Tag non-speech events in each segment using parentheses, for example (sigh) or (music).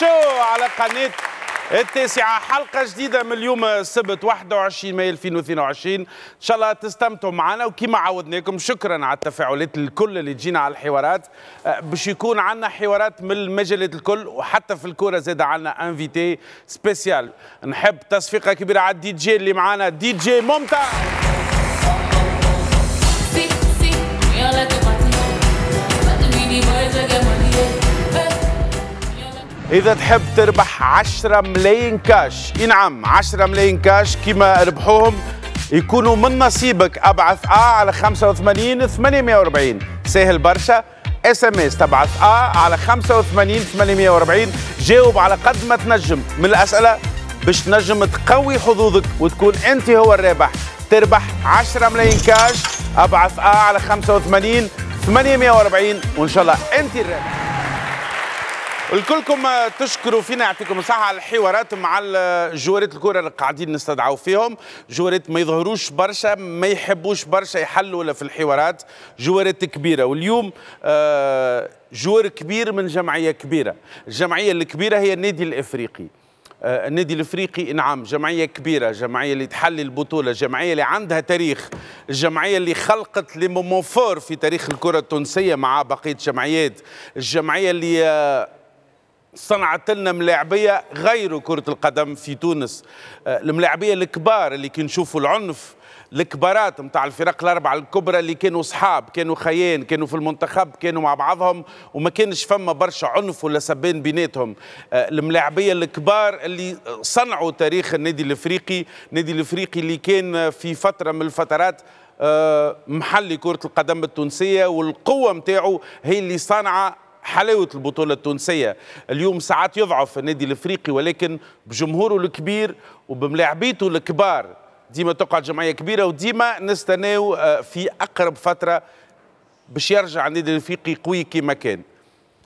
شو على قناه التاسعة حلقة جديدة من اليوم السبت 21 مايو 2022 إن شاء الله تستمتعوا معنا وكما عودناكم شكرا على التفاعلات الكل اللي تجينا على الحوارات أه، باش يكون عندنا حوارات من المجالات الكل وحتى في الكورة زاد عندنا انفيتي سبيسيال نحب تصفيقة كبيرة على الدي جي اللي معنا دي جي ممتع اذا تحب تربح 10 ملايين كاش اي نعم 10 ملايين كاش كما ربحوهم يكونوا من نصيبك ابعث ا على 85 840 سهل برشا اس ام اس تبعث ا على 85 840 جاوب على قد ما تنجم من الاسئله باش تنجم تقوي حظوظك وتكون انت هو الرابح تربح 10 ملايين كاش ابعث ا على 85 840 وان شاء الله انت الرابح الكلكم تشكروا فينا يعطيكم الصحة على الحوارات مع جوارات الكرة اللي قاعدين نستدعوا فيهم جوارات ما يظهروش برشا ما يحبوش برشا يحلوا في الحوارات جوارات كبيرة واليوم آه، جوار كبير من جمعية كبيرة الجمعية الكبيرة هي النادي الإفريقي آه، النادي الافريقي نعم جمعيه كبيره جمعيه اللي تحل البطوله جمعيه اللي عندها تاريخ الجمعيه اللي خلقت لي مومون فور في تاريخ الكره التونسيه مع بقيه الجمعيات الجمعيه اللي آه، صنعت لنا ملاعبيه غير كره القدم في تونس آه، الملاعبيه الكبار اللي كنشوفوا العنف الكبارات متاع الفرق الاربعه الكبرى اللي كانوا صحاب كانوا خيان كانوا في المنتخب كانوا مع بعضهم وما كانش فما برشا عنف ولا سبان بيناتهم آه، الملاعبيه الكبار اللي صنعوا تاريخ النادي الافريقي النادي الافريقي اللي كان في فتره من الفترات آه، محلي كره القدم التونسيه والقوه متاعه هي اللي صانعه حلاوة البطولة التونسية اليوم ساعات يضعف النادي الإفريقي ولكن بجمهوره الكبير وبملاعبيته الكبار ديما تقعد جمعية كبيرة وديما نستناو آه، في أقرب فترة باش يرجع النادي الإفريقي قوي كما كان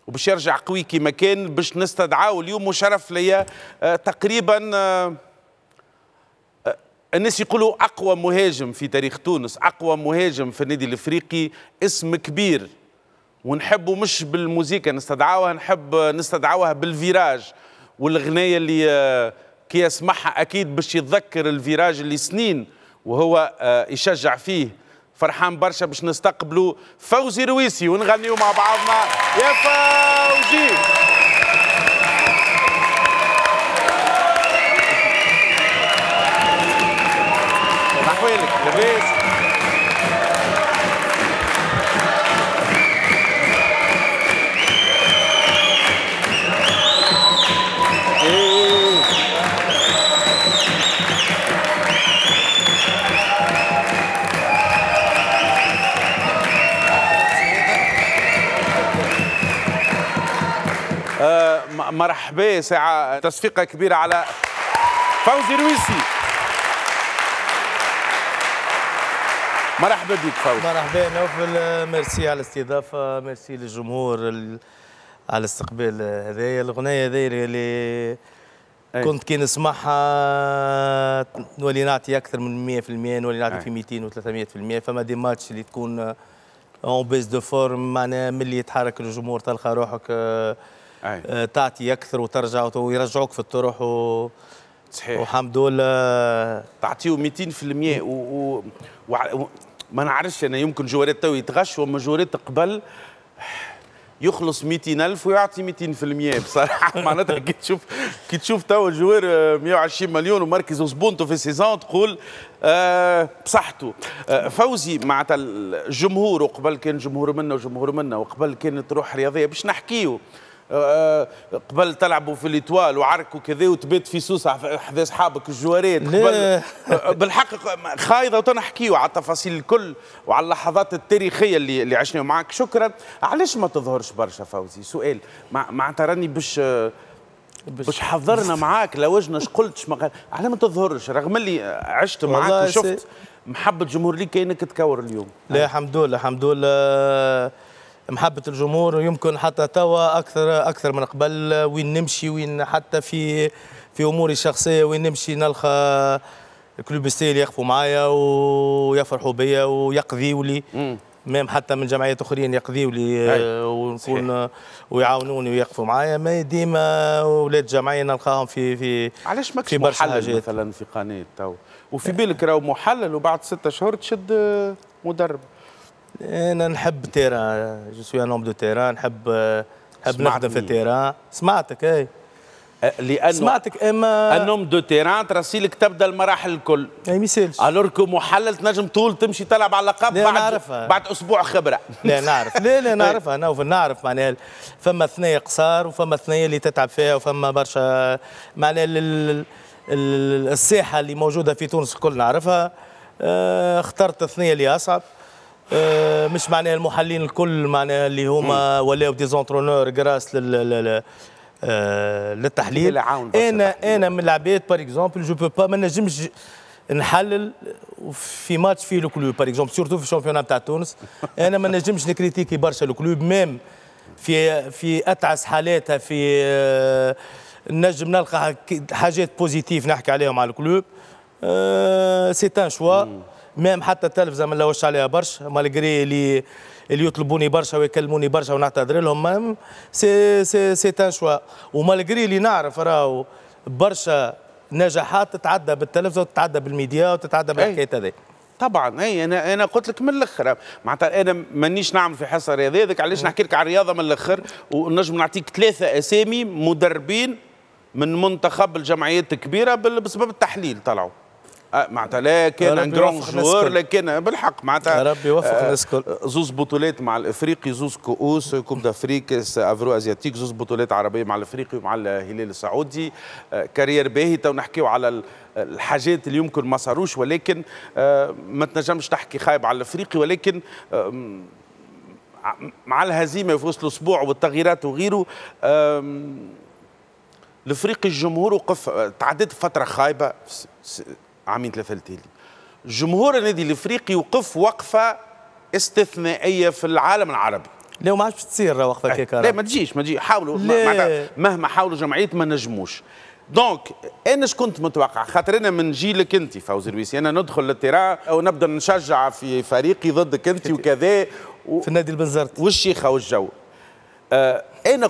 وباش يرجع قوي كما كان باش نستدعاه اليوم وشرف ليا آه، تقريبا آه، الناس يقولوا اقوى مهاجم في تاريخ تونس اقوى مهاجم في النادي الافريقي اسم كبير ونحبوا مش بالموزيكا نستدعوها نحب نستدعوها بالفيراج والغنية اللي آه، كي يسمعها اكيد باش يتذكر الفيراج اللي سنين وهو آه، يشجع فيه فرحان برشا باش نستقبلوا فوزي رويسي ونغنيوا مع بعضنا يا فوزي مرحبا ساعة تصفيقة كبيرة على فوزي رويسي مرحبا بك فوزي مرحبا نوفل آه، ميرسي على الاستضافة ميرسي للجمهور على الاستقبال آه، هذايا الغنية هذايا اللي أي. كنت كي نسمعها نولي نعطي اكثر من 100% نولي نعطي في 200 و300% فما دي ماتش اللي تكون اون بيز دو فورم معناها ملي يتحرك الجمهور تلقى روحك آه، تعطي اكثر آه، وترجع ويرجعوك في الطرح و صحيح وحمد لله تعطيه 200% و... و... و... ما نعرفش انا يمكن جواريت تو يتغش وما جواريت قبل يخلص 200000 ويعطي 200% بصراحه (laughs) معناتها كي تشوف كي تشوف تو جوير 120 مليون ومركز وزبونتو في السيزون تقول آه بصحته آه فوزي مع الجمهور وقبل كان جمهور منا وجمهور منا وقبل كانت روح رياضيه باش نحكيو آه، آه، قبل تلعبوا في الاتوال وعركوا كذا وتبات في سوسه حذا اصحابك الجوارات قبل آه، بالحق خايضه وتنحكيو على التفاصيل الكل وعلى اللحظات التاريخيه اللي اللي عشنا معك شكرا علاش ما تظهرش برشا فوزي سؤال معناتها راني باش باش حضرنا معاك لوجنا اش قلت شما على ما تظهرش رغم اللي عشت معاك وشفت محبه جمهور ليك كانك تكور اليوم لا الحمد لله الحمد لله محبة الجمهور ويمكن حتى توا أكثر أكثر من قبل وين نمشي وين حتى في في أموري الشخصية وين نمشي نلقى الكلوب ستيل يقفوا معايا ويفرحوا بيا ويقضيوا لي ميم حتى من جمعيات اخرين يقضيوا لي آه، ونكون ويعاونوني ويقفوا معايا ما ديما ولاد جمعيه نلقاهم في في علاش ماكش في برشا حاجات مثلا في قناه توا وفي بالك راهو محلل وبعد ستة شهور تشد مدرب انا نحب تيران جو سوي ان دو تيران نحب نحب نخدم في تيران سمعتك اي أه، لانه سمعتك اما النوم دو تيران ترسيلك تبدا المراحل الكل اي ميسالش الوركو محلل تنجم طول تمشي تلعب على اللقب بعد نعرفها. بعد اسبوع خبره لا نعرف لا لا (laughs) إيه. نعرفها انا نعرف معناها فما ثنيه قصار وفما ثنيه اللي تتعب فيها وفما برشا معناها الساحه اللي موجوده في تونس الكل نعرفها أه، اخترت الثنيه اللي اصعب آه، مش معناها المحللين الكل معناها اللي هما ولاو ديزونترونور كراس لل آه، للتحليل انا انا من العباد باغ اكزومبل جو بو با ما نجمش نحلل في ماتش فيه كلوب باغ اكزومبل سورتو في الشامبيون تاع تونس (laughs) انا ما نجمش نكريتيكي برشا كلوب ميم في في اتعس حالاتها في آه، نجم نلقى حاجات بوزيتيف نحكي عليهم على الكلوب سي ان شوا مام حتى التلفزه ما نلوش عليها برشا مالغري اللي اللي يطلبوني برشا ويكلموني برشا ونعتذر لهم مام سي سي سي ان شوا ومالغري اللي نعرف راهو برشا نجاحات تتعدى بالتلفزه وتتعدى بالميديا وتتعدى بالحكايات هذه طبعا اي انا انا قلت لك من الاخر معناتها انا مانيش نعمل في حصه رياضيه هذاك علاش نحكي لك على الرياضه من الاخر ونجم نعطيك ثلاثه اسامي مدربين من منتخب الجمعيات الكبيره بسبب التحليل طلعوا أه، معناتها لكن ان جرون جوار لكن بالحق معناتها يا ربي يوفق أه، الناس الكل زوز بطولات مع الافريقي زوز كؤوس كوب دافريك افرو ازياتيك زوز بطولات عربيه مع الافريقي ومع الهلال السعودي أه، كارير باهي تو نحكيو على الحاجات اللي يمكن ما صاروش ولكن ما تنجمش تحكي خايب على الافريقي ولكن مع الهزيمه في وسط الاسبوع والتغييرات وغيره الافريقي الجمهور وقف تعدد فتره خايبه عامين ثلاثة التالي جمهور النادي الافريقي وقف وقفه استثنائيه في العالم العربي لا ما عادش تصير وقفه إيه، كيكا لا ما تجيش ما تجيش حاولوا مهما حاولوا جمعيه ما نجموش دونك انا كنت متوقع خاطر انا من جيلك انت فوزي الويسي انا ندخل للتراء ونبدا نشجع في فريقي ضدك انت (laughs) وكذا و... في النادي البنزرت والشيخه والجو آه انا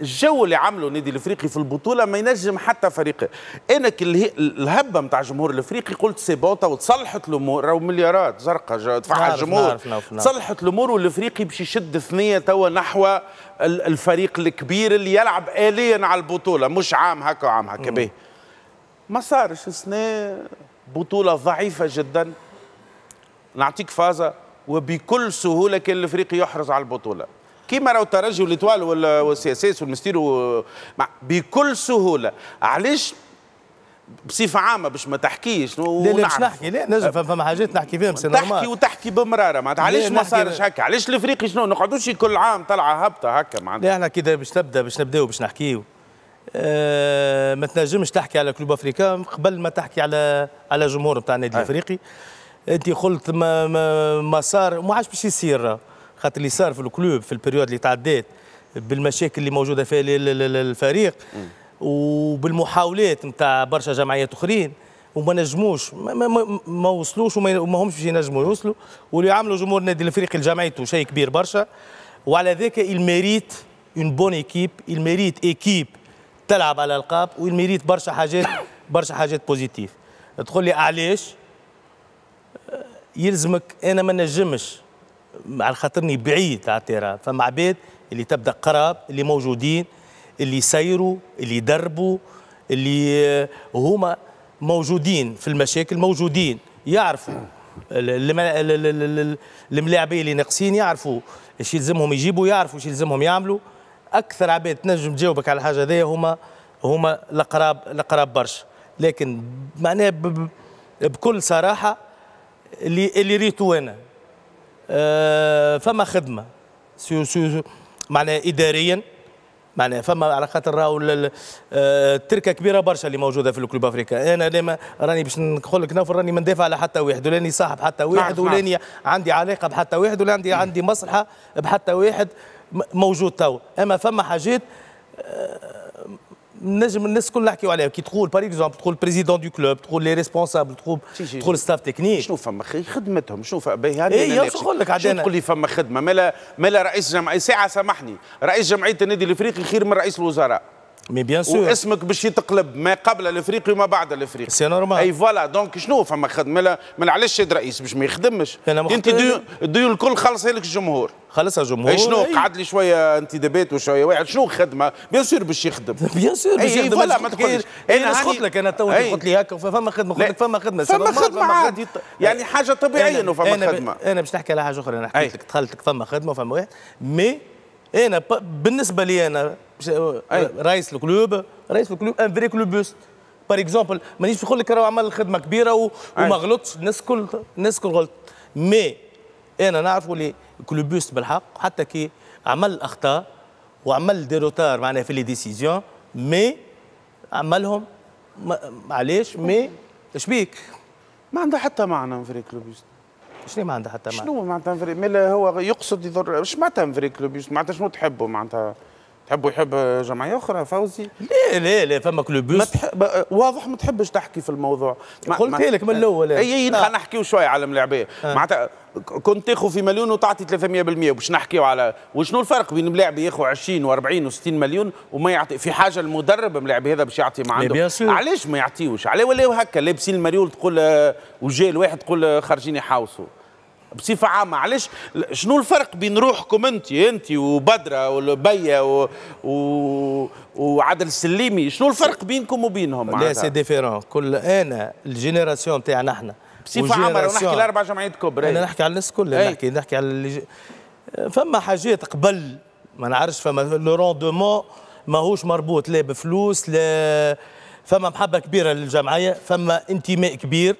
الجو اللي عمله النادي الافريقي في البطوله ما ينجم حتى فريق انا الهبه نتاع الجمهور الافريقي قلت سي بون تو تصلحت الامور راهو مليارات زرقاء دفعها الجمهور تصلحت الامور والافريقي باش يشد ثنيه توا نحو الفريق الكبير اللي يلعب اليا على البطوله مش عام هكا وعام هكا به ما صارش السنه بطوله ضعيفه جدا نعطيك فازه وبكل سهوله كان الافريقي يحرز على البطوله كيما راهو الترجي والاتوال والسي اس اس والمستير بكل سهوله علاش بصفه عامه باش ما تحكيش لا لا باش نحكي لا نجم فما حاجات نحكي فيهم سي تحكي وتحكي بمراره معناتها علاش ما صارش هكا علاش الافريقي شنو نقعدوش كل عام طلعه هابطه هكا معناتها لا احنا كده باش نبدا باش نبداو باش نحكيو أه ما تنجمش تحكي على كلوب افريكا قبل ما تحكي على على جمهور نتاع النادي الافريقي انت قلت ما, ما, ما صار ما عادش باش يصير خاطر اللي صار في الكلوب في البريود اللي تعدات بالمشاكل اللي موجوده فيها الفريق وبالمحاولات نتاع برشا جمعيات اخرين وما نجموش ما, ما, ما وصلوش وما همش باش ينجموا يوصلوا واللي عملوا جمهور نادي الافريقي لجمعيته شيء كبير برشا وعلى ذاك الميريت اون بون ايكيب الميريت ايكيب تلعب على القاب والميريت برشا حاجات (coughs) برشا حاجات بوزيتيف تقول لي علاش يلزمك انا ما نجمش على خاطرني بعيد على التيرا فما عباد اللي تبدا قراب اللي موجودين اللي يسيروا اللي يدربوا اللي هما موجودين في المشاكل موجودين يعرفوا الملاعبيه اللي ناقصين يعرفوا ايش يلزمهم يجيبوا يعرفوا ايش يلزمهم يعملوا اكثر عباد تنجم تجاوبك على الحاجه هذيا هما هما القراب القراب برشا لكن معناه بكل صراحه اللي اللي ريتو انا آه، فما خدمه سيو سيو معناها اداريا معناها فما على خاطر راهو التركه آه، كبيره برشا اللي موجوده في الكلوب افريكا انا لما راني باش نقول لك نوفر راني ما ندافع على حتى واحد ولاني صاحب حتى واحد ولاني عندي علاقه بحتى واحد ولا عندي عندي مصلحه بحتى واحد موجود تو اما فما حاجات آه، نجم الناس كل نحكيو عليها كي تقول باري اكزومبل تقول بريزيدون دو كلوب تقول لي ريسبونسابل تقول تقول ستاف تكنيك شنو فما خدمتهم شنو فما هذه اي نقول لك عاد تقول لي فما خدمه مالا مالا رئيس جمعيه ساعه سامحني رئيس جمعيه النادي الافريقي خير من رئيس الوزراء مي بيان سور واسمك باش يتقلب ما قبل الافريقي وما بعد الافريقي سي نورمال اي فوالا دونك شنو فما خدمه من علاش سيد رئيس باش ما يخدمش أنا انت الديون الكل خلصها لك الجمهور خلصها الجمهور اي شنو أيوه. قعد لي شويه انتدابات وشويه واحد شنو خدمه بيان سور باش يخدم (laughs) بيان سور باش إيه، يخدم فوالا ما تقولش إيه، إيه، انا قلت لك انا تو قلت لي هكا فما خدمه قلت لك فما خدمه فما خدمه عادي يعني حاجه طبيعيه انه فما خدمه انا باش نحكي على حاجه اخرى انا حكيت لك دخلت لك فما خدمه وفما واحد مي إيه، انا بالنسبه لي انا رئيس الكلوب رئيس الكلوب ان فري كلوبوست باغ اكزومبل مانيش نقول لك راه عمل خدمه كبيره و... وما غلطش الناس الكل الناس الكل غلط مي انا نعرفوا لي كلوبوست بالحق حتى كي عمل اخطاء وعمل دي روتار معناها في لي ديسيزيون مي عملهم معليش مي بيك ما عندها حتى معنى فري كلوبوست شنو معناتها حتى معناتها شنو معناتها هو يقصد يضر ايش معناتها انفري كلوب معناتها شنو تحبوا معناتها تحبوا يحب جمعيه اخرى فوزي؟ لا لا لا فما كلوبوس ما تحب واضح ما تحبش تحكي في الموضوع قلت لك من الاول اي اي خلينا نحكيو شويه على الملاعبيه آه. معناتها كنت تاخذ في مليون وتعطي 300% باش نحكيو على وشنو الفرق بين ملاعب ياخذ 20 و40 و60 مليون وما يعطي في حاجه المدرب ملاعب هذا باش يعطي ما عنده علاش ما يعطيوش علاه ولاو هكا لابسين المريول تقول آه، وجاي الواحد تقول آه، خارجين حاوسوا بصفه عامه علاش شنو الفرق بين روحكم انت انت وبدره والبيه و... و... وعدل السليمي شنو الفرق بينكم وبينهم لا سي ديفيرون كل انا الجينيراسيون تاعنا احنا بصفه عامه لو نحكي اربع جمعيات كبرى انا نحكي على الناس كلها إيه. نحكي نحكي على اللي ج... فما حاجات قبل ما نعرفش فما لو روندومون ماهوش مربوط لا بفلوس لا فما محبه كبيره للجمعيه فما انتماء كبير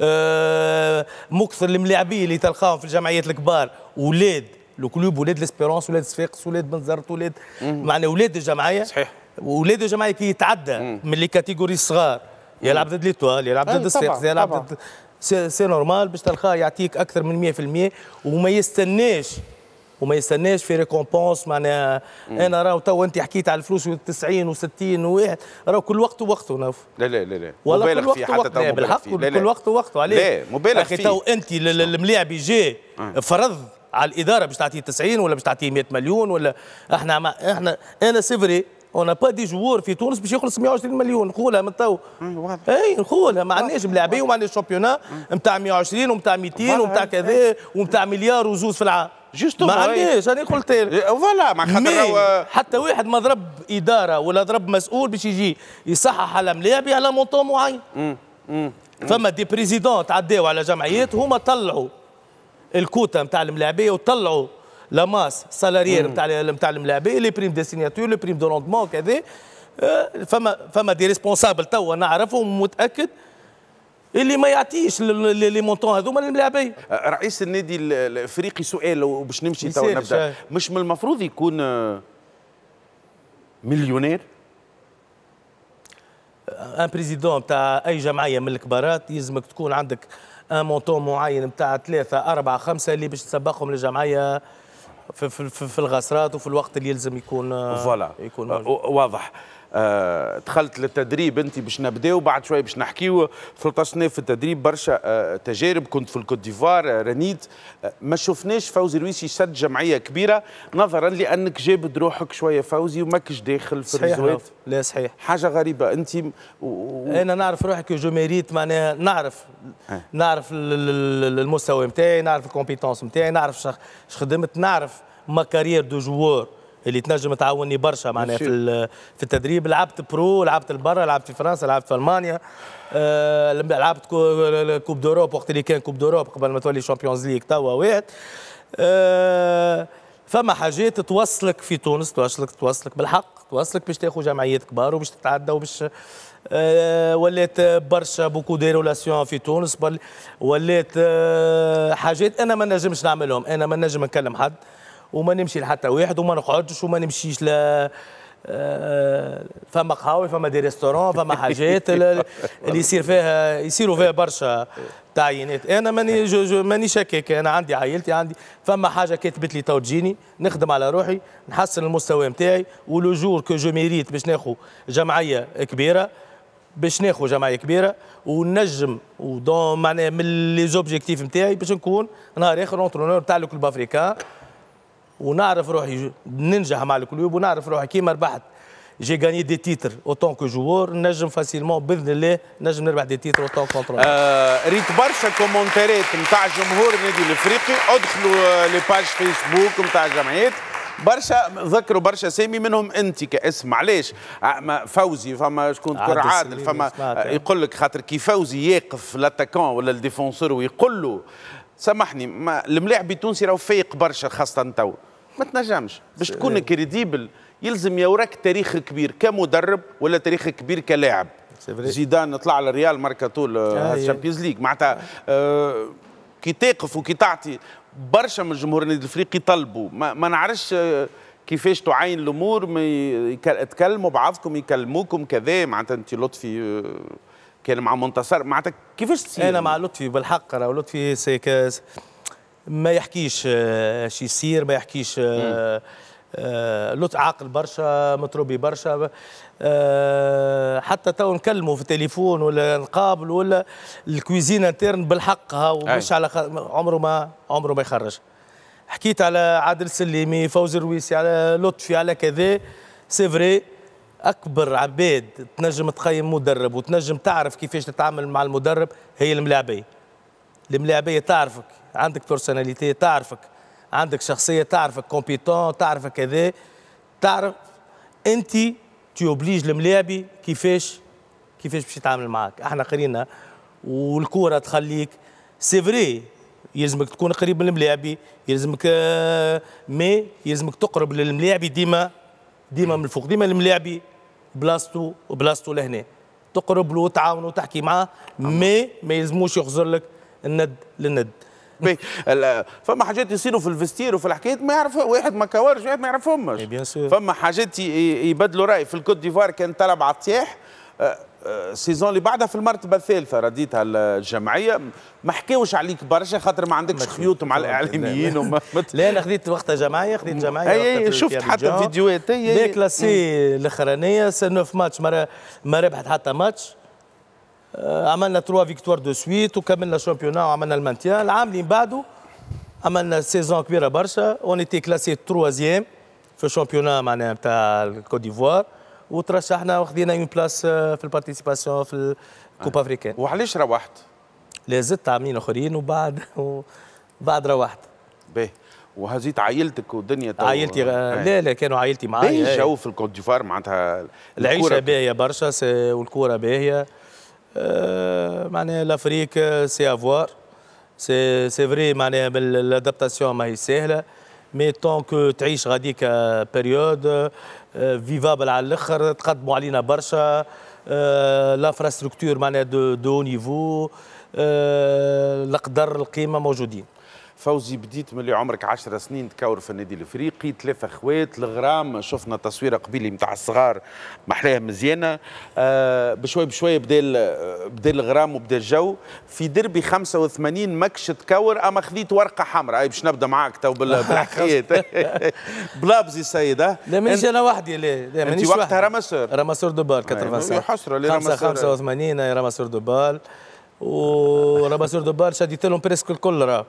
آه، مكثر الملاعبيه اللي تلقاهم في الجمعيات الكبار ولاد لو كلوب ولاد ليسبيرونس ولاد صفاقس ولاد بنزرت ولاد معناها ولاد الجمعيه صحيح ولاد الجمعيه كي يتعدى من لي كاتيجوري الصغار يلعب ضد ليتوال يلعب ضد صفاقس يلعب ضد سي نورمال باش تلقاه يعطيك اكثر من 100% وما يستناش وما يستناش في ريكومبونس معناها انا راهو تو انت حكيت على الفلوس 90 و60 وواحد راهو كل وقت وقته نوف لا لا لا لا مبالغ فيه حتى تو بالحق فيه. لا لا. كل وقت وقته عليه لا مبالغ فيه تو انت الملاعبي جاي آه. فرض على الاداره باش تعطيه 90 ولا باش تعطيه 100 مليون ولا احنا ما احنا انا سيفري اون با دي جوور في تونس باش يخلص 120 مليون نقولها من تو اي نقولها ما عندناش ملاعبين وما عندناش شامبيونان نتاع 120 ونتاع 200 ونتاع كذا ونتاع مليار وزوز في العام جوستومون ما عنديش انا قلت إيه، فوالا ما خاطر حتى واحد ما ضرب اداره ولا ضرب مسؤول باش يجي يصحح على ملاعبي على مونطون معين فما دي بريزيدون تعداو على جمعيات هما طلعوا الكوتا نتاع الملاعبيه وطلعوا لاماس سالاريير نتاع نتاع الملاعبيه لي بريم دي سيناتور لي بريم دو روندمون كذا أه، فما فما دي ريسبونسابل توا نعرفهم متاكد اللي ما يعطيش لي مونطون هذوما للملاعبين أه، رئيس النادي الافريقي سؤال وباش نمشي توا نبدا مش من المفروض يكون أه، مليونير ان بريزيدون تاع اي جمعيه من الكبارات يلزمك تكون عندك ان مونطون معين تاع ثلاثه اربعه خمسه اللي باش تسبقهم للجمعيه في, في, في الغسرات وفي الوقت اللي يلزم يكون فوالا أه، يكون واضح آه دخلت للتدريب انت باش نبداو بعد شويه باش نحكيو 13 سنه في التدريب برشا آه تجارب كنت في الكوت ديفوار آه رنيت آه، ما شفناش فوزي رويسي شد جمعيه كبيره نظرا لانك جابد روحك شويه فوزي وماكش داخل في الرزوات لا صحيح حاجه غريبه انت و... و... انا نعرف روحي كي جو ميريت معناها نعرف أه. نعرف المستوى نتاعي نعرف الكومبيتونس نتاعي نعرف شخ... شخدمت نعرف ما كارير دو جوار اللي تنجم تعاوني برشا معناها في في التدريب لعبت برو لعبت البرا لعبت في فرنسا لعبت في المانيا آه لعبت كوب دوروب وقت اللي كان كوب دوروب قبل ما تولي شامبيونز ليغ توا واحد آه، فما حاجات توصلك في تونس توصلك توصلك بالحق توصلك باش تاخذ جمعيات كبار وباش تتعدى وباش آه، ولات برشا بوكو دي رولاسيون في تونس ولات آه، حاجات انا ما نجمش نعملهم انا ما نجم نكلم حد وما نمشي لحتى واحد وما نقعدش وما نمشيش ل آه، فما قهاوي فما دي ريستورون فما حاجات اللي يصير فيها يصيروا فيها برشا تعيينات انا ماني ماني شكاك انا عندي عائلتي عندي فما حاجه كتبت لي تو تجيني نخدم على روحي نحسن المستوى نتاعي ولو جور كو جو ميريت باش ناخذ جمعيه كبيره باش ناخذ جمعيه كبيره ونجم ودون معناها من لي زوبجيكتيف نتاعي باش نكون نهار اخر اونترونور تاع الكلوب افريكان ونعرف روحي ننجح مع الكلوب ونعرف روحي كيما ربحت جي غاني دي تيتر اوتون كو جوور نجم فاسيلمون باذن الله نجم نربح دي تيتر اوتون كونترول آه ريت برشا كومنتارات نتاع جمهور النادي الافريقي ادخلوا آه، لي باج فيسبوك نتاع الجمعيات برشا ذكروا برشا سامي منهم انت كاسم علاش آه، فوزي فما شكون تكون عادل فما آه، يقول لك خاطر كي فوزي يقف لاتاكون ولا الديفونسور ويقول له سامحني الملاعب التونسي راهو فايق برشا خاصه تو ما تنجمش باش تكون كريديبل إيه. يلزم يا وراك تاريخ كبير كمدرب ولا تاريخ كبير كلاعب زيدان طلع للريال ماركا طول الشامبيونز آه، آه، ليج معناتها آه، كي تقف وكي تعطي برشا من جمهور النادي الافريقي طلبوا ما, ما نعرفش كيفاش تعين الامور تكلموا بعضكم يكلموكم كذا معناتها انت لطفي كان مع منتصر معناتها كيفاش تصير انا مع لطفي بالحق راه لطفي سيكاس ما يحكيش آه، شي يصير ما يحكيش آه، آه، لطف عاقل برشا متروبي برشا حتى تو نكلموا في التليفون ولا نقابل ولا الكويزين انترن ها ومش على عمره ما عمره ما يخرج حكيت على عادل سليمي فوزي الرويسي على لطفي على كذا سي فري اكبر عباد تنجم تقيم مدرب وتنجم تعرف كيفاش تتعامل مع المدرب هي الملاعبيه الملاعبيه تعرفك عندك بيرسوناليتي تعرفك عندك شخصيه تعرفك كومبيتون تعرفك كذا تعرف انت تي اوبليج الملاعبي كيفاش كيفاش باش يتعامل معاك احنا قرينا والكوره تخليك سي فري يلزمك تكون قريب من الملاعبي يلزمك مي آه، يلزمك تقرب للملاعبي ديما ديما من الفوق ديما الملاعبي بلاصتو بلاصتو لهنا تقرب له وتعاونه وتحكي معاه مي ما يلزموش يخزر لك الند للند فما حاجات يصيروا في الفستير وفي الحكايات ما يعرف واحد ما كورش واحد ما يعرفهمش إيه، فما حاجات يبدلوا راي في الكوت ديفوار كان طلب عطيح السيزون آه، آه، اللي بعدها في المرتبه الثالثه رديتها الجمعيه ما حكاوش عليك برشا خاطر ما عندكش خيوط مع الاعلاميين وما (laughs) لا انا خذيت وقتها جمعيه خذيت جمعيه اي شفت حتى فيديوهات لا كلاسي الاخرانيه سنوف ماتش ما ربحت حتى ماتش آه، عملنا تروا فيكتوار دو سويت وكملنا الشامبيونا وعملنا المانتيان العام اللي بعده عملنا سيزون كبيره برشا اونيتي كلاسي تروازيام في الشامبيونا معناها نتاع الكوت ديفوار وترشحنا وخذينا اون بلاس في البارتيسيباسيون في الكوب افريكان وعلاش روحت؟ لا زدت عاملين اخرين وبعد وبعد روحت باهي وهزيت عائلتك والدنيا تو... عائلتي آه. لا لا كانوا عائلتي معايا الجو إيه. في الكوت ديفوار معناتها العيشه باهيه برشا والكوره باهيه Euh, معناها لافريك سي افوار سي سي فري معناها الادابتاسيون ماهي سهله مي طون كو تعيش غاديك بيريود فيفابل على الاخر تقدموا علينا برشا لافراستركتور euh, معناها دو, دو نيفو القدر القيمه موجودين فوزي بديت ملي عمرك 10 سنين تكور في النادي الافريقي ثلاثه خوات الغرام شفنا تصويره قبيله نتاع الصغار محلاها مزيانه آه بشوي بشوي بدا بدا الغرام وبدا الجو في دربي 85 ماكش تكور اما خذيت ورقه حمراء باش نبدا معاك تو (laughs) بالحكايات (laughs) بلابزي سيده لا مانيش انا وحدي لا وحدي انت وقتها راماسور رمسور دوبال 85 أيوة، أيوة، حسره لرمسور 85 و دوبال دو دوبال شديت لهم بريسك الكل راه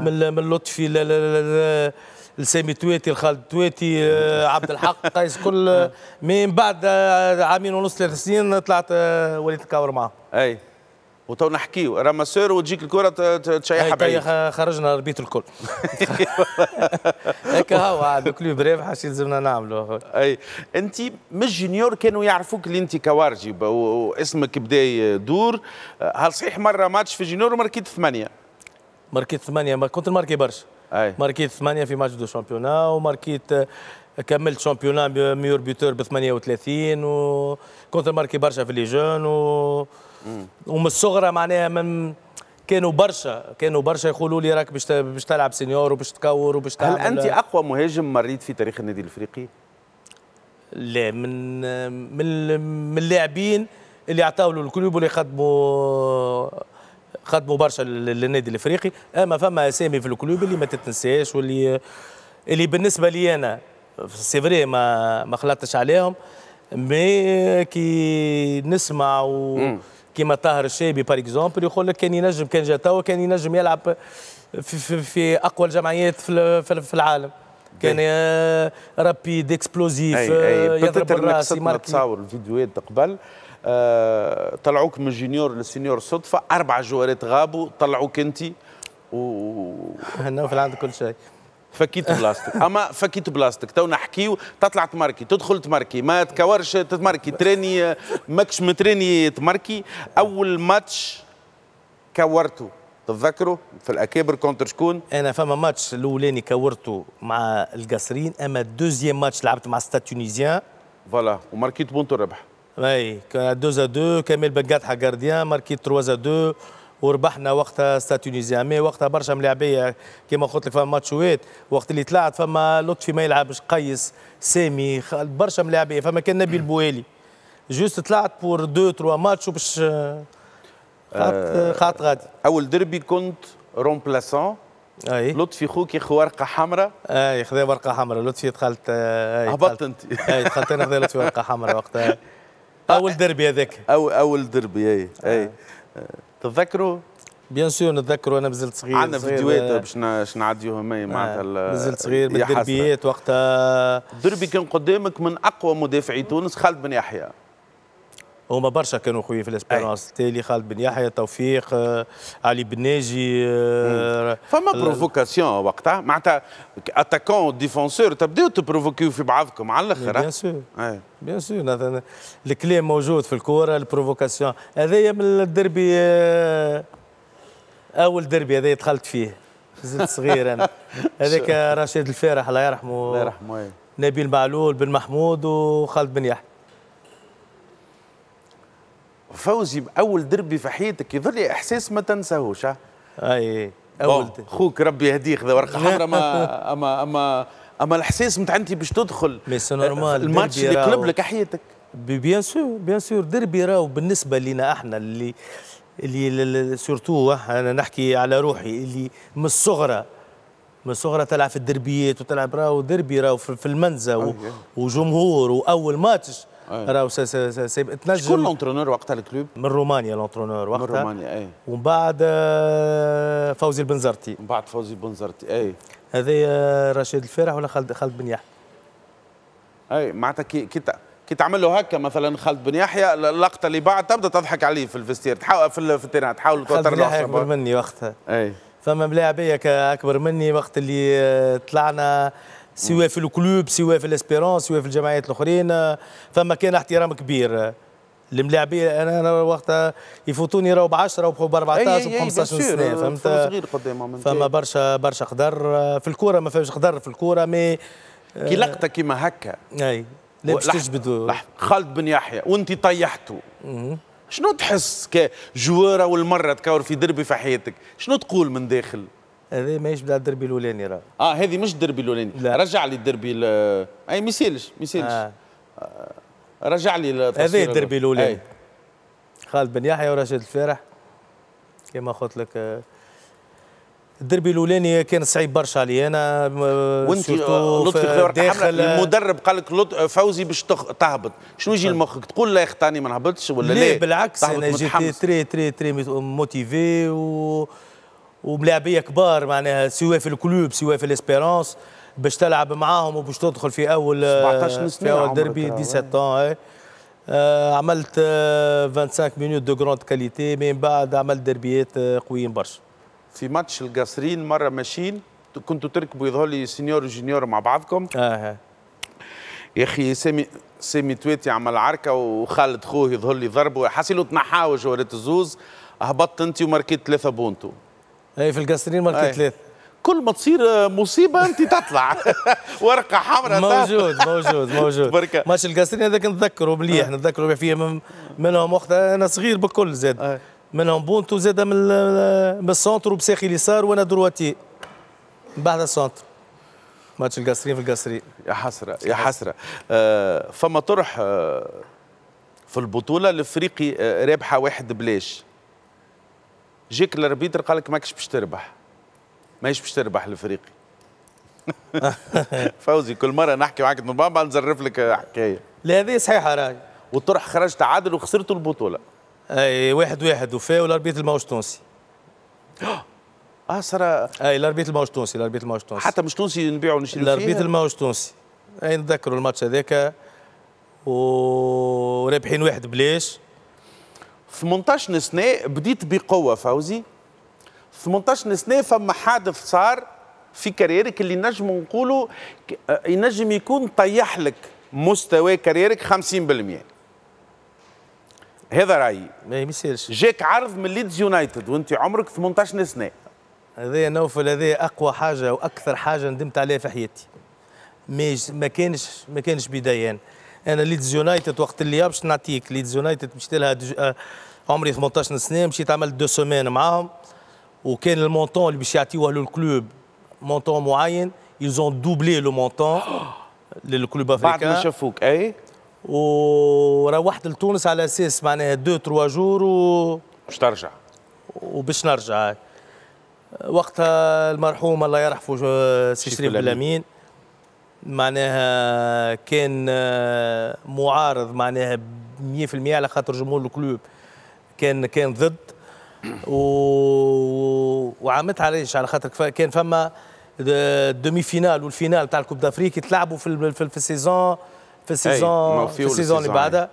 من من لطفي لسامي تويتي لخالد تويتي آه، عبد الحق (laughs) قيس كل من بعد آه، عامين ونص ثلاث سنين طلعت آه، وليد الكاور معاه اي وتو نحكيو راما سور وتجيك الكره تشيحها بعيد خرجنا ربيت الكل (laughs) هكا هو عاد كلوب رابح اش لازمنا نعملوا اي انت مش جونيور كانوا يعرفوك اللي انت كوارجي واسمك بدا دور هل صحيح مره ماتش في جونيور وماركيت ثمانيه ماركيت ثمانيه ما كنت ماركي برشا ماركيت ثمانيه في ماتش دو شامبيونا وماركيت كملت شامبيونا ميور بيتور ب 38 وكنت ماركي برشا في لي جون و... ومن الصغرى معناها من كانوا برشا كانوا برشا يقولوا لي راك باش باش تلعب سينيور وباش تكور وباش تعمل هل انت اقوى مهاجم مريت في تاريخ النادي الافريقي؟ لا من من من اللاعبين اللي عطاولوا الكلوب واللي خدموا خدموا برشا للنادي الافريقي اما فما اسامي في الكلوب اللي ما تتنساش واللي اللي بالنسبه لي انا سي فري ما ما خلطتش عليهم مي كي نسمع و كيما طاهر الشابي بار اكزومبل يقول لك كان ينجم كان جا توا كان ينجم يلعب في, في, في اقوى الجمعيات في, في, في العالم كان رابيد اكسبلوزيف يضرب الراس تصور الفيديوهات قبل آه، طلعوك من جونيور للسينيور صدفه اربع جوارات غابوا طلعوك انت و نوفل عند كل شيء فكيت بلاستيك اما فكيت بلاستيك تو نحكيو تطلع تماركي تدخل تماركي ما تكورش تماركي تراني ماكش متراني تماركي اول ماتش كورته تتذكروا في الاكابر كونتر شكون انا فما ماتش الاولاني كورته مع القصرين اما الدوزيام ماتش لعبت مع ستات تونيزيان فوالا وماركيت بونتو الربح اي كان 2 2 كامل حق جارديان ماركي 3 2 وربحنا وقتها ستاتونيزيا مي وقتها برشا ملاعبيه كما قلت لك فما ماتشوات وقت اللي طلعت فما لطفي ما يلعبش قيس سامي برشا ملاعبيه فما كان نبيل بوالي جوست طلعت بور دو تروا ماتش باش آه، آه، خاط غادي اول دربي كنت رومبلاسون اي لطفي خوك ياخذ ورقه حمراء اي خذا ورقه حمراء لطفي دخلت آه، هبطت انت اي دخلت انا خذا لطفي ورقه حمراء وقتها (laughs) اول دربي هذاك او اول دربي اي اي تتذكروا بيان سور نتذكروا انا مازلت صغير عندنا فيديوهات آه. باش باش نعديوهم اي معناتها مازلت آه. صغير بالدربيات وقتها الدربي كان قدامك من اقوى مدافعي تونس خالد بن يحيى هما برشا كانوا خويا في الاسبيرونس تالي خالد بن يحيى توفيق آه، علي بن ناجي آه، فما بروفوكاسيون آه، وقتها معناتها اتاكون ديفونسور تبداو تبروفوكيو في بعضكم على الاخر بيان سور بيان سور الكلام موجود في الكوره البروفوكاسيون هذايا من الدربي اول دربي هذايا دخلت فيه زدت صغير انا (laughs) هذاك رشيد الفارح الله يرحمه الله يرحمه نبيل معلول بن محمود وخالد بن يحيى فوزي باول دربي في حياتك يظل احساس ما تنساهوش اي اول خوك ربي يهديه خذا ورقه حمراء اما (laughs) اما اما اما الاحساس نتاع انت باش تدخل مي سي نورمال الماتش اللي قلب لك حياتك بيان سور بيان سور دربي راهو بالنسبه لينا احنا اللي اللي سورتو انا نحكي على روحي اللي من الصغرى من الصغرى تلعب في الدربيات وتلعب راهو دربي راهو في المنزه أيوة. وجمهور واول ماتش راهو تنجم شكون لونترونور وقتها الكلوب؟ من رومانيا لونترونور وقتها من رومانيا اي ومن بعد آه، فوزي البنزرتي من بعد فوزي البنزرتي اي هذا آه، رشيد الفرح ولا خالد خالد بن يحيى اي معناتها كي كي كي تعمل له هكا مثلا خالد بن يحيى اللقطه اللي بعد تبدا تضحك عليه في الفستير تحاول في, في التيران تحاول توتر له اكبر مني وقتها اي فما ملاعبيه اكبر مني وقت اللي آه، طلعنا سواء في الكلوب سواء في الاسبيرونس سواء في الجمعيات الاخرين فما كان احترام كبير الملاعبين انا انا وقتها يفوتوني راهو ب 10 وب 14 وب 15 سنه فهمت فما برشا برشا قدر في الكوره ما فيهاش قدر في الكوره مي كي لقطه كيما هكا اي لا باش تجبدوا خالد بن يحيى وانت طيحته شنو تحس كجوار اول مره تكور في دربي في حياتك شنو تقول من داخل هذه ماهيش بتاع الدربي الاولاني راه اه هذه مش الدربي الاولاني رجع لي الدربي آه، اي ما يسالش ما يسالش آه. آه. رجع لي هذا الدربي الاولاني خالد بن يحيى وراشد الفارح كما قلت لك آه، الدربي الاولاني كان صعيب برشا علي انا وانت لطفي داخل المدرب قال لك فوزي باش تهبط شنو يجي لمخك تقول لا يا اخي ما نهبطش ولا لا بالعكس انا جيت تري تري تري موتيفي و وملاعبيه كبار معناها سواء في الكلوب سواء في الاسبيرونس باش تلعب معاهم وباش تدخل في اول 17 آه، سنه في اول دربي 17 آه عملت آه 25 مينوت دو جروند كاليتي من بعد عملت دربيات آه قويين برشا في ماتش القصرين مره ماشيين كنتوا تركبوا يظهر لي سينيور وجونيور مع بعضكم اه, آه. يا اخي سامي سامي تويتي عمل عركه وخالد خوه يظهر لي ضربه له تنحاوج وريت الزوز هبطت انت وماركيت ثلاثه بونتو اي في القصرين مركز ثلاث كل ما تصير آه، مصيبه انت تطلع (laughs) ورقه حمراء موجود موجود موجود ماتش القصرين هذاك نتذكره مليح نتذكره فيه من منهم وقت انا صغير بكل زاد منهم بونتو زاد من السونتر وبساخي اليسار وانا درواتي بعد السونتر ماتش القصرين في القصرين يا حسره يا حسره آه فما طرح آه في البطوله الافريقي آه رابحه واحد بلاش جيك الاربيتر قال لك ماكش باش تربح ماهيش باش تربح الافريقي (laughs) فوزي كل مره نحكي معاك من بابا نزرف لك حكايه لا هذه صحيحه راي والطرح خرج تعادل وخسرت البطوله اي واحد واحد وفاء والاربيتر الموش تونسي (gasps) اه صرا اي الاربيتر الموش تونسي الاربيتر الموش تونسي حتى مش تونسي نبيعه ونشري فيه الاربيتر ماهوش تونسي اي نتذكروا الماتش هذاك ورابحين واحد بلاش 18 سنه بديت بقوه فوزي 18 سنه فما حادث صار في كاريرك اللي نجم نقولوا آه، ينجم يكون طيح لك مستوى كاريرك 50% هذا رايي ما يمسيرش جاك عرض من ليدز يونايتد وانت عمرك 18 سنه هذايا نوفل هذايا اقوى حاجه واكثر حاجه ندمت عليها في حياتي ما كانش ما كانش بدايان انا ليدز يونايتد وقت اللي باش نعطيك ليدز يونايتد مشيت لها آه، عمري 18 سنه مشيت عملت دو سومان معاهم وكان المونتون اللي باش يعطيوه للكلوب مونتون معين يزون دوبلي لو مونتون للكلوب افريكان بعد ما شافوك اي وروحت لتونس على اساس معناها دو تروا جور و باش ترجع وباش نرجع وقتها المرحوم الله يرحمه سي شريف الامين معناها كان آه، معارض معناها 100% على خاطر جمهور الكلوب كان كان ضد و... وعملت علاش على خاطر كان فما الدومي فينال والفينال تاع الكوب دافريكي تلعبوا في في السيزون في السيزون في السيزون اللي بعدها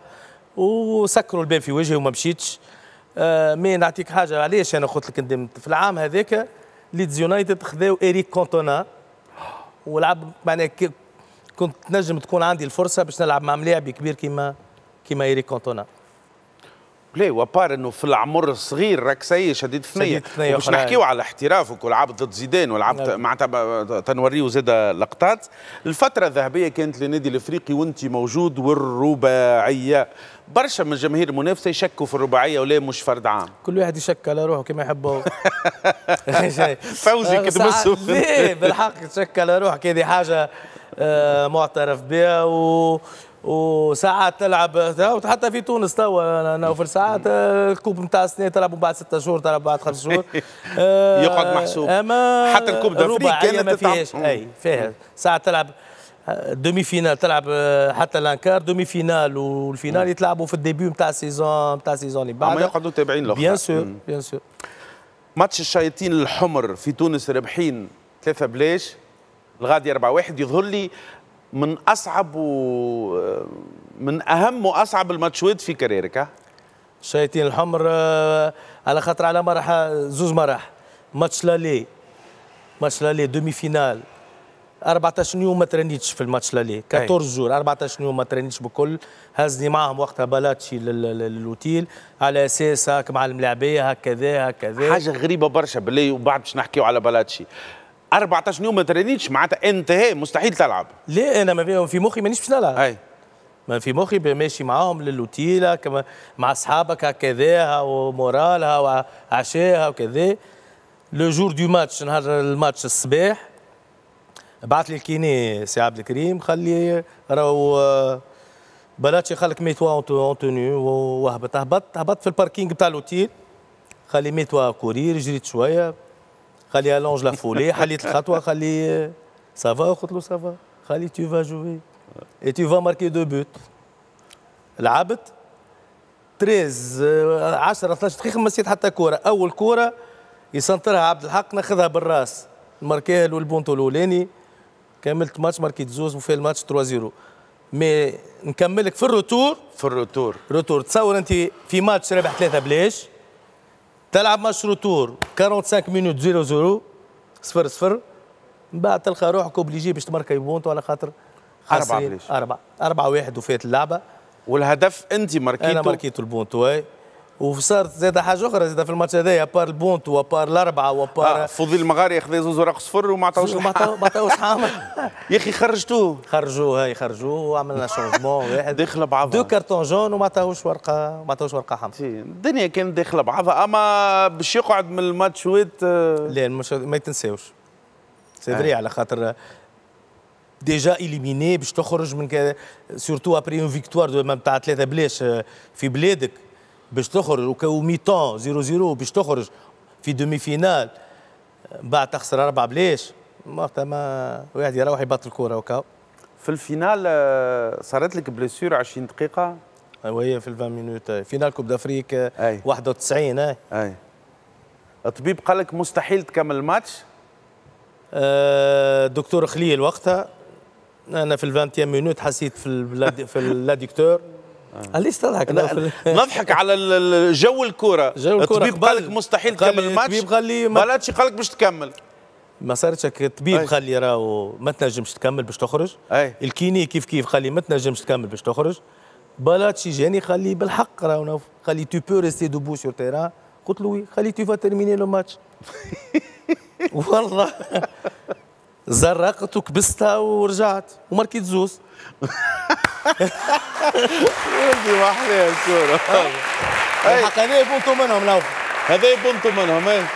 وسكروا الباب في وجهي وما مشيتش آه مي نعطيك حاجه علاش انا قلت لك ندمت في العام هذاك ليدز يونايتد خذاو اريك كونتونا ولعب معناها كنت نجم تكون عندي الفرصه باش نلعب مع ملاعب كبير كيما كيما ايريك كونتونا لا وبار انه في العمر الصغير راك سي شديد ثنيه باش نحكيو على احترافك ولعب ضد زيدان ولعبت نعم. معناتها تنوريو زاد لقطات الفتره الذهبيه كانت للنادي الافريقي وانت موجود والرباعيه برشا من الجماهير المنافسه يشكوا في الرباعيه ولا مش فرد عام كل واحد يشك على روحه كما يحب هو (laughs) فوزي كدبسه آه، ليه بالحق تشك على روحك هذه حاجه آه، معترف بها و وساعات تلعب وحتى في تونس توا نوفل ساعات الكوب نتاع السنه تلعبوا بعد ستة شهور تلعب بعد خمس شهور (laughs) يقعد محسوب آه، اما حتى الكوب دافريك كانت ما فيهاش اي فيها ساعات تلعب دومي آه، فينال تلعب آه، حتى لانكار دومي فينال والفينال يتلعبوا في الديبيو نتاع السيزون نتاع السيزون اللي بعد اما يقعدوا تابعين الاخر بيان سور بيان سور ماتش الشياطين الحمر في تونس رابحين ثلاثة بلاش الغادي 4-1 يظهر لي من اصعب و من اهم واصعب الماتشات في كاريرك الشياطين الحمر آه، على خاطر على مرحله آه، زوج مرح ماتش لالي ماتش لالي دومي فينال 14 يوم ما ترنيتش في الماتش لالي 14 جور 14 يوم ما ترنيتش بكل هزني معهم وقتها بلاتشي للوتيل على اساس هاك مع الملاعبيه هكذا هكذا حاجه غريبه برشا بالله وبعد باش نحكيو على بلاتشي 14 يوم ما ترينيتش معناتها انتهى مستحيل تلعب لا انا ما في مخي مانيش باش نلعب اي ما في مخي ماشي معاهم للوتيلا كما مع اصحابك هكذاها ومورالها وعشاها وكذا لو جور دو ماتش نهار الماتش الصباح بعث لي الكيني سي عبد الكريم خلي راهو آه، بلاتشي خلك ميتوا اون توني وهبط هبط هبط في الباركينج بتاع الاوتيل خلي ميتوا كورير جريت شويه قال لي الونج لا فولي حليت الخطوه قال لي سافا قلت له سافا قال لي تو فا جوي اي تو فا ماركي دو بوت لعبت 13 10 12 دقيقه ما نسيت حتى كوره اول كوره يسنطرها عبد الحق ناخذها بالراس ماركيها البونتو الاولاني كملت ماتش ماركيت زوز وفي الماتش 3 0 مي نكملك في الروتور في الروتور روتور تصور انت في ماتش رابح ثلاثه بلاش تلعب ماتش روتور 45 مينوت 0 0 0 0 من بعد تلقى روحك اوبليجي باش تماركا يبونتو على خاطر أربعة أربعة أربعة واحد وفات اللعبة والهدف أنت ماركيتو أنا ماركيتو البونتو وصارت زاد حاجه اخرى زاد في الماتش هذايا بار البونت وبار الاربعه وبار آه فضيل المغاري اخذ زوز اوراق صفر وما عطاوش ما عطاوش حامل (laughs) يا اخي خرجتوه خرجوه هاي خرجوه وعملنا شونجمون واحد داخله بعضها دو كارتون جون وما عطاوش ورقه ما عطاوش ورقه حامل الدنيا كانت داخله بعضها اما باش يقعد من الماتش ويت آه، لا المش... ما تنساوش سي آه. على خاطر ديجا اليميني باش تخرج من كذا سورتو ابري اون فيكتوار تاع ثلاثه بلاش آه، في بلادك باش تخرج وميتون زيرو زيرو باش تخرج في دومي فينال بعد تخسر أربعة بلاش وقتها ما واحد يروح يبطل كورة وكاو في الفينال آه، صارت لك بليسور 20 دقيقة آه، وهي في ال 20 مينوت آه، فينال كوب دافريك 91 اي اي الطبيب قال لك مستحيل تكمل الماتش آه دكتور خليل وقتها انا في ال 20 مينوت حسيت في في لا دكتور ليش تضحك نضحك على جو الكره جو الكره الطبيب قال لك مستحيل تكمل الماتش الطبيب قال لي ما لاتش قال لك باش تكمل ما صارتش هكا الطبيب قال لي راهو ما تنجمش تكمل باش تخرج أي. الكيني كيف كيف قال لي ما تنجمش تكمل باش تخرج بلاتشي جاني قال لي بالحق راهو قال لي تو بو ريستي دوبو سور تيران قلت له وي قال لي تو فا تيرميني لو ماتش والله زرقت وكبستها ورجعت وماركيت زوز ودي محلى الصورة (laughs) الحق هذا يبونتوا منهم لو هذا يبونتوا منهم ايه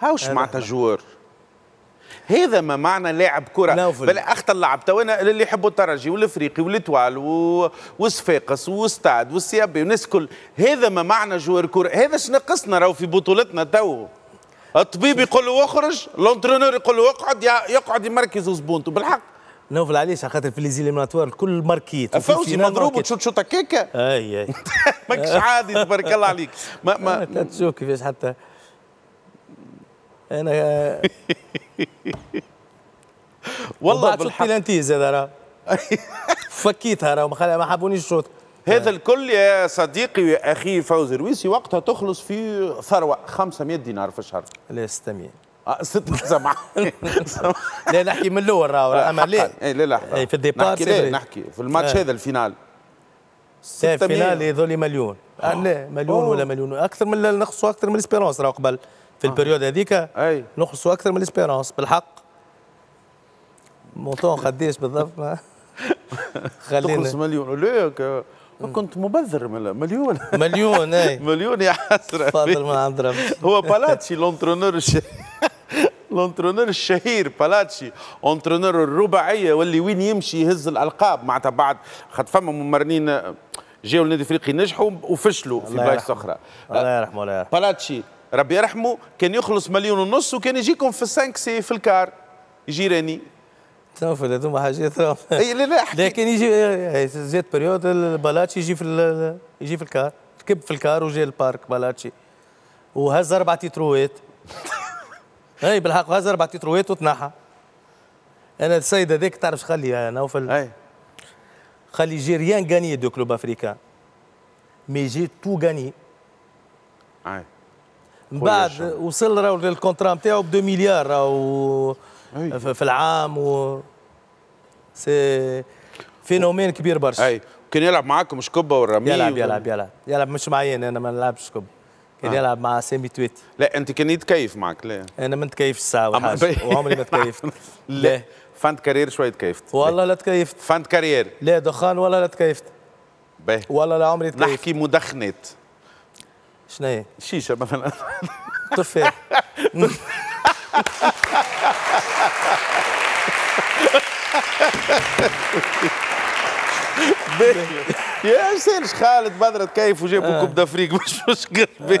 هاوش معناتها جوار هذا ما معنى لاعب كره بل اخطر لعب توانا اللي يحبوا الترجي والافريقي والتوال و... وصفاقس وستاد والسيابي والناس كل هذا ما معنى جوار كره هذا شنقصنا راهو في بطولتنا تو الطبيب يقول له اخرج لونترونور يقول له اقعد يقعد يمركز زبونته بالحق نوفل عليه خاطر في ليزيليماتوار الكل ماركيت فوزي مضروب وتشوط تشوط هكاك اي اي (laughs) ماكش عادي تبارك الله عليك ما ما تشوف كيفاش حتى انا والله بالحق راه (laughs) فكيتها راه ما حبونيش الشوط هذا الكل يا صديقي يا اخي فوزي رويسي وقتها تخلص في ثروه 500 دينار في الشهر لا 600 آه، ست (laughs) سمع (laughs) لا نحكي من الاول راهو آه، اما لا إيه، لا لا إيه، في الديبار نحكي نحكي في الماتش آه. هذا الفينال الفينال يظل مليون لا مليون ولا مليون اكثر من نقصوا اكثر من الاسبيرونس راهو قبل في البريود هذيك نقصوا اكثر من الاسبيرونس بالحق مونتون قديش بالضبط (laughs) خلينا تخلص مليون لا كنت مبذر مليون مليون (laughs) اي مليون يا حسره تفضل من عبد ربي هو بالاتشي لونترونور لونترونور الشهير بالاتشي اونترونور الرباعيه واللي وين يمشي يهز الالقاب معناتها بعد خاطر فما ممرنين جاوا النادي الافريقي نجحوا وفشلوا في بلايص اخرى الله يرحمه الله يرحمه بالاتشي ربي يرحمه كان يخلص مليون ونص وكان يجيكم في السانكسي في الكار جيراني في هذوما حاجات اي لا لا لكن يجي زاد بريود البلاتشي يجي في يجي في الكار ركب في الكار وجا البارك بلاتشي وهز اربع تيتروات (laughs) اي بالحق هز اربع تيتروات وتنحى انا السيد هذاك تعرف خلي نوفل اي خلي جي ريان غاني دو كلوب افريكان مي جي تو غاني اي من بعد وصل راهو الكونترا نتاعو ب 2 مليار راهو أي. أيوة. في العام و سي فينومين كبير برشا اي كان يلعب معاكم شكبه والرمي يلعب يلعب يلعب يلعب مش معايا انا ما نلعبش شكبه كان آه. يلعب مع سامي تويت لا انت كان يتكيف معك لا انا ما نتكيفش ساعه (laughs) وعمري ما تكيفت لا فانت كارير شوي تكيفت والله لا تكيفت فانت كارير لا دخان والله لا تكيفت باهي والله لا عمري تكيفت نحكي مدخنات شنو هي؟ شيشه مثلا تفاح (laughs) يا سيرش خالد بدر كيف وجابوا آه. كوب دافريك (laughs) مش مشكل آه. باش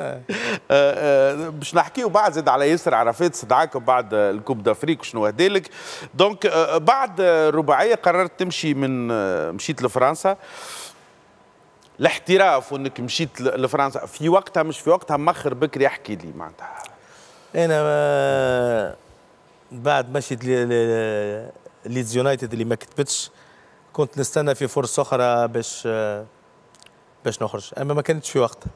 آه، آه، نحكيو بعد زاد على ياسر عرفات استدعاكم بعد الكوب دافريك وشنو هدالك دونك آه، بعد رباعيه قررت تمشي من مشيت لفرنسا الاحتراف وانك مشيت لفرنسا في وقتها مش في وقتها مخر بكري احكي لي معناتها انا بعد مشيت ليدز يونايتد اللي ما كتبتش كنت نستنى في فرصه اخرى باش باش نخرج اما ما كانتش في وقتها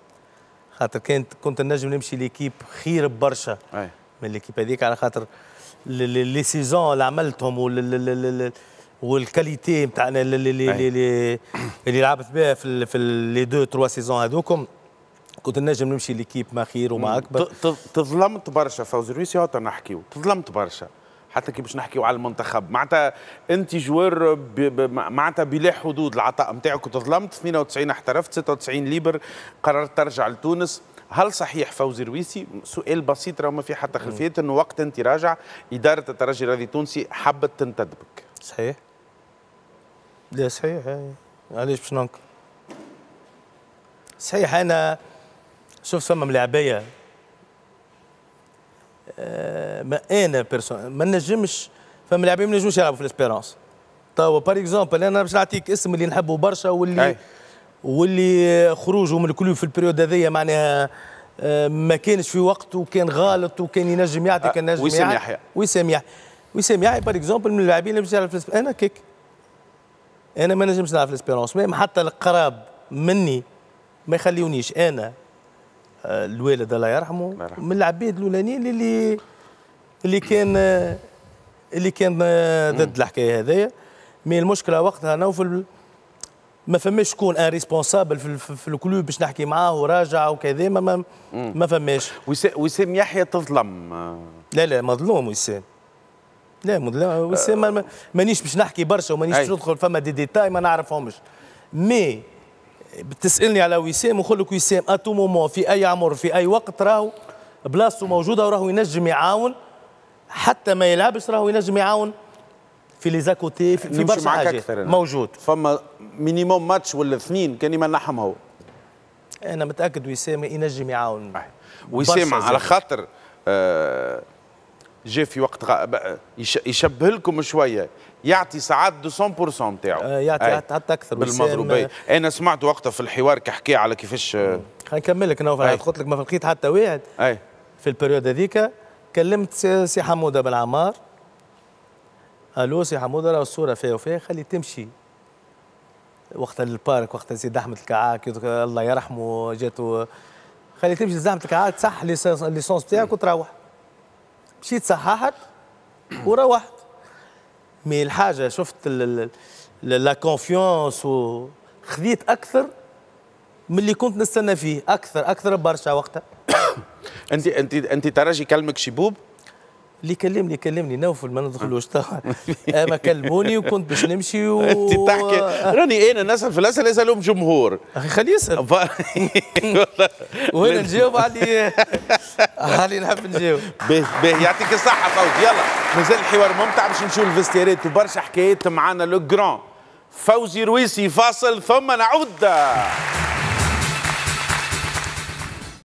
خاطر كانت كنت نجم نمشي ليكيب خير برشا من ليكيب هذيك على خاطر لي سيزون اللي عملتهم والكاليتي نتاعنا اللي اللي اللي لعبت بها في في لي دو تروا سيزون هذوكم كنت نجم نمشي ليكيب ما خير وما اكبر تظلمت برشا فوزي رويسي نحكيو تظلمت برشا حتى كي باش نحكيو على المنتخب معناتها انت جوار معناتها بلا حدود العطاء نتاعك وتظلمت 92 احترفت 96 ليبر قررت ترجع لتونس هل صحيح فوزي رويسي سؤال بسيط راه ما في حتى خلفيه انه وقت انت راجع اداره الترجي الرياضي التونسي حبت تنتدبك صحيح لا صحيح علاش باش ننكر صحيح انا شوف ثم ملاعبيه ما انا بيرسون ما نجمش فما لاعبين ما نجموش يلعبوا في الاسبيرونس توا بار اكزومبل انا باش نعطيك اسم اللي نحبه برشا واللي أي. واللي خروجه من الكلوب في البريود هذيا معناها آه، ما كانش في وقته وكان غلط وكان ينجم يعطي كان نجم وسام يحيى وسام يحيى وسام يحيى بار اكزومبل من اللاعبين اللي يلعب في انا كيك انا ما نجمش نلعب في الاسبيرونس حتى القراب مني ما يخليونيش انا الوالد الله يرحمه من العباد الاولانيين اللي اللي كان اللي كان ضد الحكايه هذايا مي المشكله وقتها نوفل ما فماش شكون ان ريسبونسابل في, في الكلوب باش نحكي معاه وراجع وكذا ما ما, ما فماش وسام يحيى تظلم لا لا مظلوم وسام لا مظلوم وسام آه. مانيش باش نحكي برشا ومانيش باش ندخل فما دي ديتاي ما نعرفهمش مي بتسالني على وسام ونقول لك وسام اتو مومون في اي عمر في اي وقت راهو بلاصته موجوده وراهو ينجم يعاون حتى ما يلعبش راهو ينجم يعاون في لي زاكوتي في برشا حاجات موجود فما مينيموم ماتش ولا اثنين كان يمنحهم هو انا متاكد وسام ينجم يعاون وسام على خاطر آه جي في وقت غ... يشبه لكم شويه يعطي ساعات 200% نتاعو آه، يعطي حتى اكثر بالمضروبيه انا سمعت وقتها في الحوار كحكي على كيفاش آه، خلينا نكمل لك انا قلت لك ما لقيت حتى واحد أي. في البريود هذيك كلمت سي حموده بالعمار الو سي حموده راه الصوره فيها وفيها خلي تمشي وقت البارك وقت سيد احمد الكعاك الله يرحمه جاتو خلي تمشي زحمه الكعاك تصح ليسونس بتاعك وتروح مشيت صححت وروحت مي الحاجه شفت لا كونفيونس وخذيت اكثر من اللي كنت نستنى فيه اكثر اكثر برشا وقتها انت انت انت ترجي كلمك شبوب اللي كلمني كلمني نوفل (laughs) آه، ما ندخلوش طبعا اما كلموني وكنت باش نمشي و... (laughs) انت تحكي راني انا نسال في الاسئله يسالهم جمهور اخي خليه يسال (laughs) وهنا نجاوب علي علي نحب نجاوب باهي يعطيك الصحه فوزي يلا مازال الحوار ممتع باش نمشيو للفستيرات وبرشا حكايات معانا لو جران فوزي رويسي فاصل ثم نعود